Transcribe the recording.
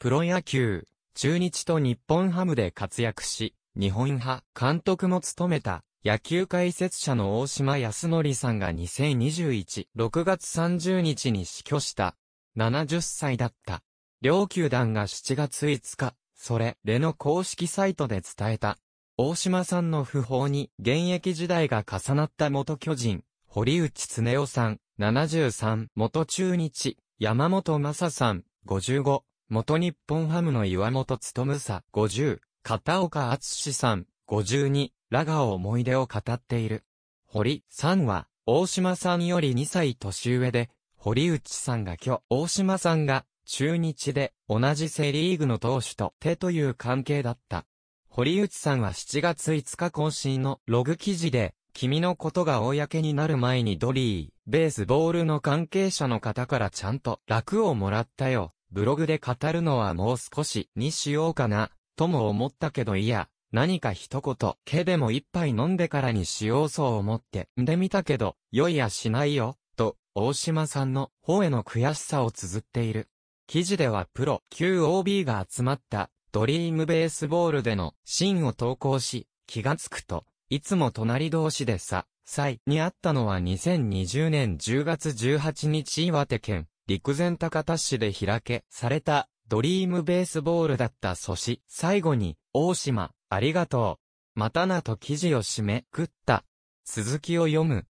プロ野球、中日と日本ハムで活躍し、日本派、監督も務めた、野球解説者の大島康則さんが2021、6月30日に死去した。70歳だった。両球団が7月5日、それ、レの公式サイトで伝えた。大島さんの訃報に、現役時代が重なった元巨人、堀内恒夫さん、73、元中日、山本正さん、55、元日本ハムの岩本勤さ50、片岡厚さん52らが思い出を語っている。堀さんは、大島さんより2歳年上で、堀内さんが今日、大島さんが、中日で、同じセリーグの投手と手という関係だった。堀内さんは7月5日更新のログ記事で、君のことが公になる前にドリー、ベースボールの関係者の方からちゃんと楽をもらったよ。ブログで語るのはもう少しにしようかな、とも思ったけどいや、何か一言、けでも一杯飲んでからにしようそう思って、んでみたけど、酔いやしないよ、と、大島さんの方への悔しさを綴っている。記事ではプロ QOB が集まったドリームベースボールでのシーンを投稿し、気がつくと、いつも隣同士でさ、際にあったのは2020年10月18日岩手県陸前高田市で開けされたドリームベースボールだった阻止。最後に、大島、ありがとう。またなと記事を締めくった。続きを読む。